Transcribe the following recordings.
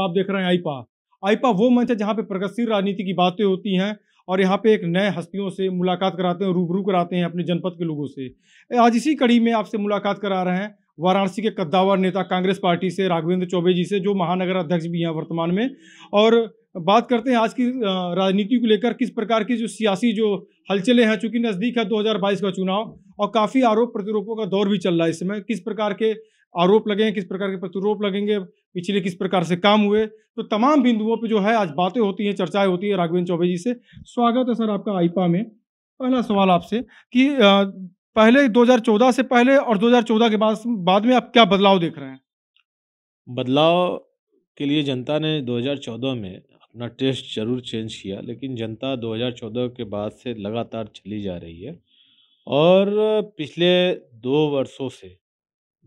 आप देख रहे हैं आईपा आईपा वो मंच है जहां पे प्रगतिशील राजनीति की बातें होती हैं और यहाँ पे एक नए हस्तियों से मुलाकात कराते हैं रूबरू कराते हैं अपने जनपद के लोगों से आज इसी कड़ी में आपसे मुलाकात करा रहे हैं वाराणसी के कद्दावर नेता कांग्रेस पार्टी से राघवेंद्र चौबे जी से जो महानगर अध्यक्ष भी हैं वर्तमान में और बात करते हैं आज की राजनीति को लेकर किस प्रकार की जो सियासी जो हलचले हैं चूंकि नज़दीक है दो का चुनाव और काफ़ी आरोप प्रतिरोपों का दौर भी चल रहा है इस समय किस प्रकार के आरोप लगे हैं किस प्रकार के प्रतिरोप लगेंगे पिछले किस प्रकार से काम हुए तो तमाम बिंदुओं पर जो है आज बातें होती हैं चर्चाएं होती है राघवेंद्र चौबे जी से स्वागत है सर आपका आईपा में पहला सवाल आपसे कि पहले 2014 से पहले और 2014 के बाद बाद में आप क्या बदलाव देख रहे हैं बदलाव के लिए जनता ने 2014 में अपना टेस्ट जरूर चेंज किया लेकिन जनता 2014 के बाद से लगातार चली जा रही है और पिछले दो वर्षों से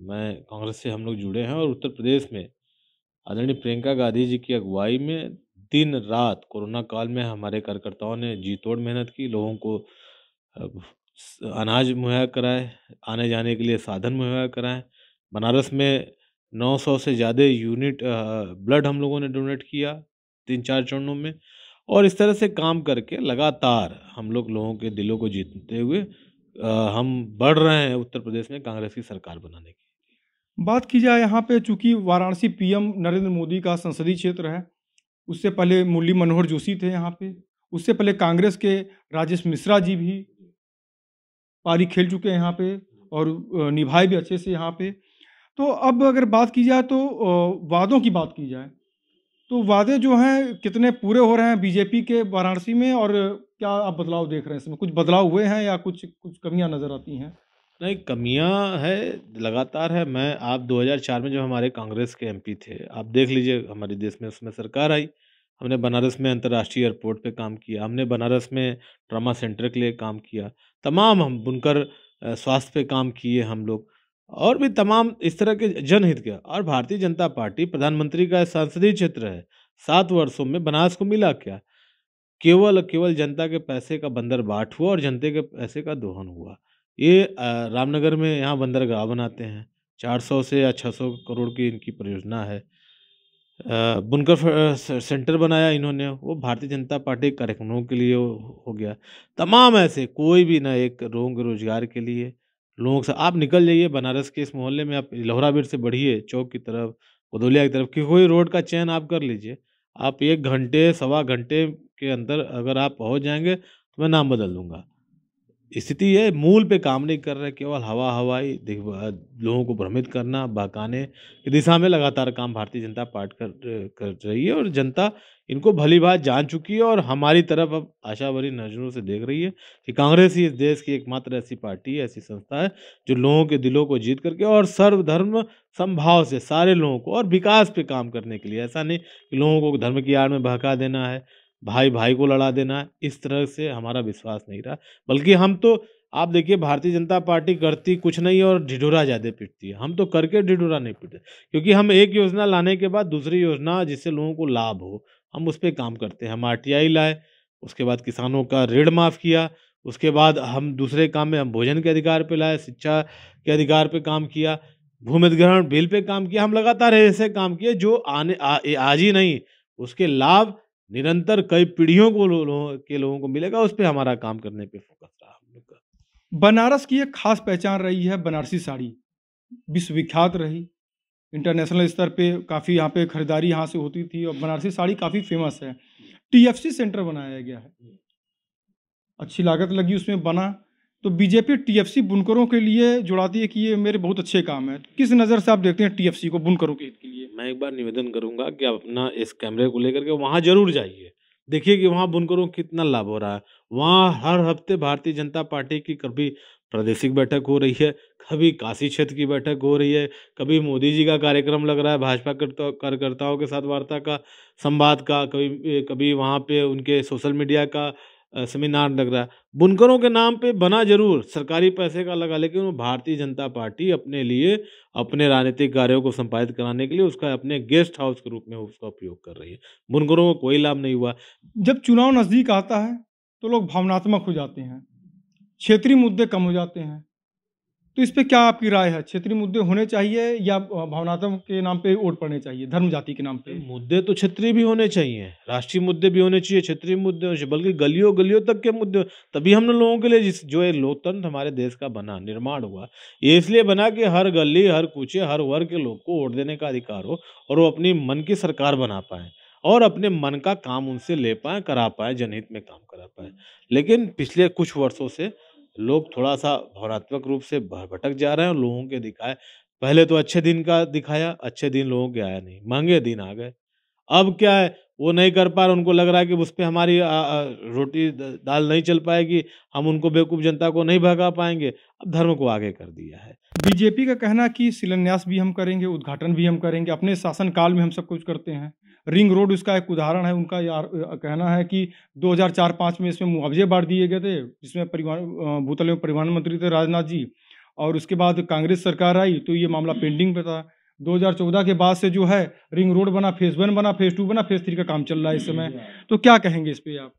मैं कांग्रेस से हम लोग जुड़े हैं और उत्तर प्रदेश में आदरणीय प्रियंका गांधी जी की अगुवाई में दिन-रात कोरोना काल में हमारे कार्यकर्ताओं ने जी-तोड़ मेहनत की, लोगों को अनाज मुहैया कराए, आने-जाने के लिए साधन मुहैया कराए बनारस में 900 से ज़्यादा यूनिट ब्लड हम लोगों ने डोनेट किया तीन चार चरणों में और इस तरह से काम करके लगातार हम लोग लोगों के दिलों को जीतते हुए हम बढ़ रहे हैं उत्तर प्रदेश में कांग्रेस की सरकार बनाने की बात की जाए यहाँ पे चूंकि वाराणसी पीएम नरेंद्र मोदी का संसदीय क्षेत्र है उससे पहले मुरली मनोहर जोशी थे यहाँ पे उससे पहले कांग्रेस के राजेश मिश्रा जी भी पारी खेल चुके हैं यहाँ पे और निभाए भी अच्छे से यहाँ पे तो अब अगर बात की जाए तो वादों की बात की जाए तो वादे जो हैं कितने पूरे हो रहे हैं बीजेपी के वाराणसी में और क्या आप बदलाव देख रहे हैं इसमें कुछ बदलाव हुए हैं या कुछ कुछ कमियां नज़र आती हैं नहीं कमियां है लगातार है मैं आप 2004 में जब हमारे कांग्रेस के एमपी थे आप देख लीजिए हमारे देश में उसमें सरकार आई हमने बनारस में अंतर्राष्ट्रीय एयरपोर्ट पर काम किया हमने बनारस में ट्रामा सेंटर के लिए काम किया तमाम हम बुनकर स्वास्थ्य पे काम किए हम लोग और भी तमाम इस तरह के जनहित के और भारतीय जनता पार्टी प्रधानमंत्री का संसदीय क्षेत्र है सात वर्षों में बनास को मिला क्या केवल केवल जनता के पैसे का बंदर बाट हुआ और जनता के पैसे का दोहन हुआ ये रामनगर में यहाँ बंदरगाह बनाते हैं 400 से या सौ करोड़ की इनकी परियोजना है बुनकर सेंटर बनाया इन्होंने वो भारतीय जनता पार्टी कार्यक्रमों के लिए हो गया तमाम ऐसे कोई भी ना एक रोग रोजगार के लिए लोगों से आप निकल जाइए बनारस के इस मोहल्ले में आप लोहरा से बढ़िए चौक की तरफ बदौलिया की तरफ कि कोई रोड का चयन आप कर लीजिए आप एक घंटे सवा घंटे के अंदर अगर आप पहुंच जाएंगे तो मैं नाम बदल दूंगा स्थिति है मूल पे काम नहीं कर रहे केवल हवा हवाई लोगों को भ्रमित करना बहकाने की दिशा में लगातार काम भारतीय जनता पार्टी कर कर रही है और जनता इनको भली बात जान चुकी है और हमारी तरफ अब आशा भरी नजरों से देख रही है कि कांग्रेस ही इस देश की एकमात्र ऐसी पार्टी है ऐसी संस्था है जो लोगों के दिलों को जीत करके और सर्वधर्म संभाव से सारे लोगों को और विकास पे काम करने के लिए ऐसा नहीं कि लोगों को धर्म की आड़ में बहका देना है भाई भाई को लड़ा देना इस तरह से हमारा विश्वास नहीं रहा बल्कि हम तो आप देखिए भारतीय जनता पार्टी करती कुछ नहीं और ढिढोरा ज़्यादा पीटती है हम तो करके ढिढोरा नहीं पीटते क्योंकि हम एक योजना लाने के बाद दूसरी योजना जिससे लोगों को लाभ हो हम उस पर काम करते हैं हम आर टी आई लाए उसके बाद किसानों का ऋण माफ़ किया उसके बाद हम दूसरे काम में हम भोजन के अधिकार पर लाए शिक्षा के अधिकार पर काम किया भूमि अधिग्रहण बिल पर काम किया हम लगातार ऐसे काम किए जो आने आज ही नहीं उसके लाभ निरंतर कई पीढ़ियों को लो, लो, के लोगों को मिलेगा उस पर हमारा काम करने पे फोकस रहा हम लोग का बनारस की एक खास पहचान रही है बनारसी साड़ी विश्वविख्यात रही इंटरनेशनल स्तर पे काफ़ी यहाँ पे खरीदारी यहाँ से होती थी और बनारसी साड़ी काफ़ी फेमस है टीएफसी सेंटर बनाया गया है हम्म। अच्छी लागत लगी उसमें बना तो बीजेपी टीएफसी बुनकरों के लिए जुड़ाती है कि ये मेरे बहुत अच्छे काम है किस नज़र से आप देखते हैं टीएफसी को बुनकरों के हित के लिए मैं एक बार निवेदन करूंगा कि आप अपना इस कैमरे को लेकर के वहाँ जरूर जाइए देखिए कि वहाँ बुनकरों को कितना लाभ हो रहा है वहाँ हर हफ्ते भारतीय जनता पार्टी की कभी प्रादेशिक बैठक हो रही है कभी काशी क्षेत्र की बैठक हो रही है कभी मोदी जी का कार्यक्रम लग रहा है भाजपा कार्यकर्ताओं के साथ वार्ता का संवाद का कभी कभी वहाँ पे उनके सोशल मीडिया का सेमिनार लग रहा है बुनकरों के नाम पे बना जरूर सरकारी पैसे का लगा लेकिन भारतीय जनता पार्टी अपने लिए अपने राजनीतिक कार्यों को संपादित कराने के लिए उसका अपने गेस्ट हाउस के रूप में उसका उपयोग कर रही है बुनकरों को कोई लाभ नहीं हुआ जब चुनाव नज़दीक आता है तो लोग भावनात्मक हो जाते हैं क्षेत्रीय मुद्दे कम हो जाते हैं तो इस पर क्या आपकी राय है क्षेत्रीय मुद्दे होने चाहिए या भावनात्मक के नाम पे वोट पड़ने चाहिए धर्म जाति के नाम पे मुद्दे तो क्षेत्रीय भी होने चाहिए राष्ट्रीय मुद्दे भी होने चाहिए क्षेत्रीय मुद्दे होने बल्कि गलियों गलियों तक के मुद्दे तभी हमने लोगों के लिए जिस जो ये लोकतंत्र हमारे देश का बना निर्माण हुआ ये इसलिए बना कि हर गली हर कूचे हर वर्ग के लोग को वोट देने का अधिकार हो और वो अपनी मन की सरकार बना पाए और अपने मन का काम उनसे ले पाए करा पाए जनहित में काम करा पाए लेकिन पिछले कुछ वर्षों से लोग थोड़ा सा भावनात्मक रूप से भटक जा रहे हैं और लोगों के दिखाए पहले तो अच्छे दिन का दिखाया अच्छे दिन लोगों के आया नहीं महंगे दिन आ गए अब क्या है वो नहीं कर पा रहे उनको लग रहा है कि उस पर हमारी आ, आ, रोटी दाल नहीं चल पाएगी हम उनको बेवकूफ़ जनता को नहीं भगा पाएंगे अब धर्म को आगे कर दिया है बीजेपी का कहना कि शिलान्यास भी हम करेंगे उद्घाटन भी हम करेंगे अपने शासनकाल में हम सब कुछ करते हैं रिंग रोड उसका एक उदाहरण है उनका यार कहना है कि 2004-5 में इसमें मुआवजे बांट दिए गए थे जिसमें परिवहन भूतल में परिवहन मंत्री थे राजनाथ जी और उसके बाद कांग्रेस सरकार आई तो ये मामला पेंडिंग पे था 2014 के बाद से जो है रिंग रोड बना फेज वन बना फेज टू बना फेज थ्री का काम चल रहा है इस समय हम्म, तो क्या कहेंगे इस पर आप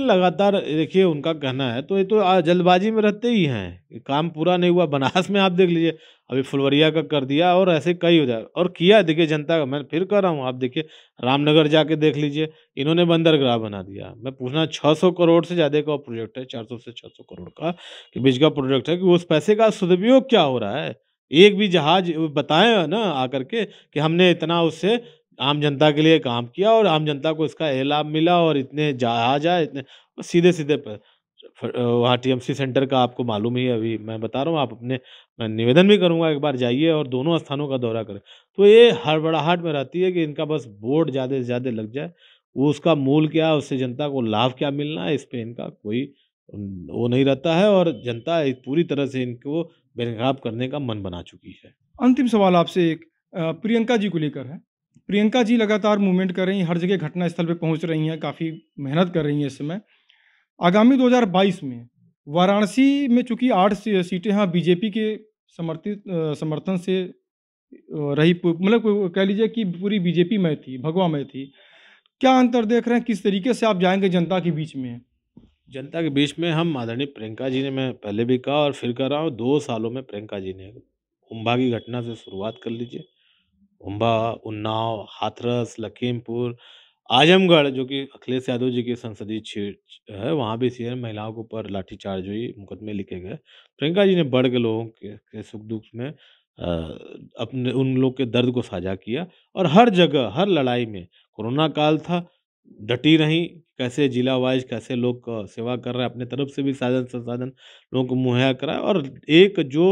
लगातार देखिए उनका कहना है तो ये तो जल्दबाजी में रहते ही हैं काम पूरा नहीं हुआ बनारस में आप देख लीजिए अभी फुलवरिया का कर दिया और ऐसे कई हो जाए और किया देखिए जनता का मैं फिर कह रहा हूँ आप देखिए रामनगर जाके देख लीजिए इन्होंने बंदरगाह बना दिया मैं पूछना 600 करोड़ से ज़्यादा का प्रोजेक्ट है 400 से 600 करोड़ का कि बीच का प्रोजेक्ट है कि उस पैसे का सदुपयोग क्या हो रहा है एक भी जहाज बताए ना आकर के कि हमने इतना उससे आम जनता के लिए काम किया और आम जनता को इसका लाभ मिला और इतने जहाज आए इतने सीधे सीधे पर वहाँ टीएमसी सेंटर का आपको मालूम ही अभी मैं बता रहा हूँ आप अपने मैं निवेदन भी करूँगा एक बार जाइए और दोनों स्थानों का दौरा करें तो ये हड़बड़ाहट में रहती है कि इनका बस बोर्ड ज़्यादा से ज़्यादा लग जाए वो उसका मूल क्या उससे जनता को लाभ क्या मिलना है इस पर इनका कोई वो नहीं रहता है और जनता पूरी तरह से इनको बेनकाब करने का मन बना चुकी है अंतिम सवाल आपसे एक प्रियंका जी को लेकर है प्रियंका जी लगातार मूवमेंट कर रही हैं हर जगह घटना स्थल पर पहुंच रही हैं काफ़ी मेहनत कर रही हैं इस समय आगामी 2022 में वाराणसी में चूंकि आठ सीटें यहाँ बीजेपी के समर्थित समर्थन से रही मतलब कह लीजिए कि पूरी बीजेपी में थी भगवा में थी क्या अंतर देख रहे हैं किस तरीके से आप जाएंगे जनता के बीच में जनता के बीच में हम आदरणीय प्रियंका जी ने मैं पहले भी कहा और फिर कह रहा हूँ दो सालों में प्रियंका जी ने कुंभा की घटना से शुरुआत कर लीजिए कुंभा उन्नाव हाथरस लखीमपुर आजमगढ़ जो कि अखिलेश यादव जी की संसदीय क्षेत्र है वहाँ भी सीएम महिलाओं के ऊपर लाठीचार्ज हुई मुकदमे लिखे गए प्रियंका जी ने बढ़ के लोगों के, के सुख दुख में आ, अपने उन लोग के दर्द को साझा किया और हर जगह हर लड़ाई में कोरोना काल था डटी रहीं कैसे जिला वाइज कैसे लोग सेवा कर रहे हैं अपने तरफ से भी साधन संसाधन लोगों को मुहैया कराए और एक जो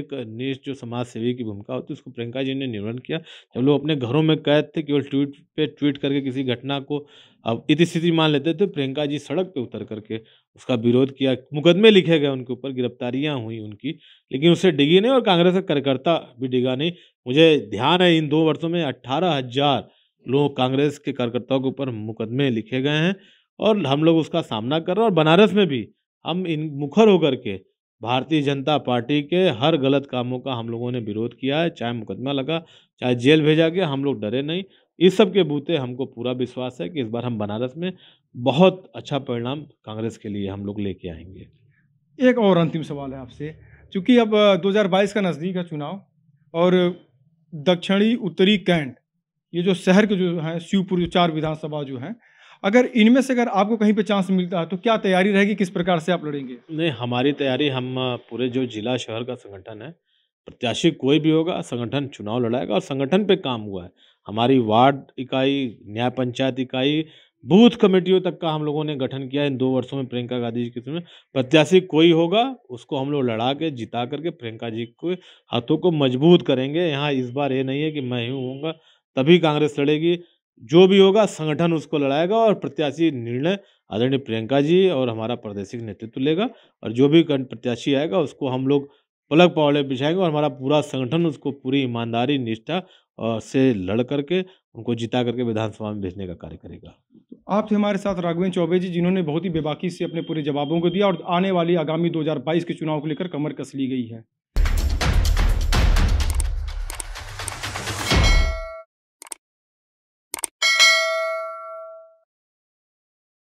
एक नेश जो समाज सेवी की भूमिका होती है उसको प्रियंका जी ने निर्वहन किया जब लोग अपने घरों में कैद थे केवल ट्वीट पे ट्वीट करके किसी घटना को अब इति स्थिति मान लेते थे प्रियंका जी सड़क पे उतर करके उसका विरोध किया मुकदमे लिखे गए उनके ऊपर गिरफ्तारियां हुई उनकी लेकिन उससे डिगी नहीं और कांग्रेस का कार्यकर्ता भी डिगा नहीं मुझे ध्यान है इन दो वर्षों में अट्ठारह हज़ार लोग कांग्रेस के कार्यकर्ताओं के ऊपर मुकदमे लिखे गए हैं और हम लोग उसका सामना कर रहे हैं और बनारस में भी हम इन मुखर होकर के भारतीय जनता पार्टी के हर गलत कामों का हम लोगों ने विरोध किया है चाहे मुकदमा लगा चाहे जेल भेजा गया हम लोग डरे नहीं इस सब के बूते हमको पूरा विश्वास है कि इस बार हम बनारस में बहुत अच्छा परिणाम कांग्रेस के लिए हम लोग लेके आएंगे एक और अंतिम सवाल है आपसे चूँकि अब 2022 का नज़दीक है चुनाव और दक्षिणी उत्तरी कैंट ये जो शहर के जो हैं शिवपुर जो चार विधानसभा जो हैं अगर इनमें से अगर आपको कहीं पे चांस मिलता है तो क्या तैयारी रहेगी किस प्रकार से आप लड़ेंगे नहीं हमारी तैयारी हम पूरे जो जिला शहर का संगठन है प्रत्याशी कोई भी होगा संगठन चुनाव लड़ाएगा और संगठन पे काम हुआ है हमारी वार्ड इकाई न्याय पंचायत इकाई बूथ कमेटियों तक का हम लोगों ने गठन किया इन दो वर्षों में प्रियंका गांधी जी के समय प्रत्याशी कोई होगा उसको हम लोग लड़ा के जिता करके प्रियंका जी को हाथों को मजबूत करेंगे यहाँ इस बार ये नहीं है कि मैं ही हूँ तभी कांग्रेस लड़ेगी जो भी होगा संगठन उसको लड़ाएगा और प्रत्याशी निर्णय आदरणीय प्रियंका जी और हमारा प्रादेशिक नेतृत्व लेगा और जो भी प्रत्याशी आएगा उसको हम लोग पलक पावड़े बिछाएंगे और हमारा पूरा संगठन उसको पूरी ईमानदारी निष्ठा और से लड़ करके उनको जिता करके विधानसभा में भेजने का कार्य करेगा तो आप थे हमारे साथ राघवेंद्र चौबे जी जिन्होंने बहुत ही बेबाकी से अपने पूरे जवाबों को दिया और आने वाली आगामी 2022 के चुनाव को लेकर कमर कस ली गई है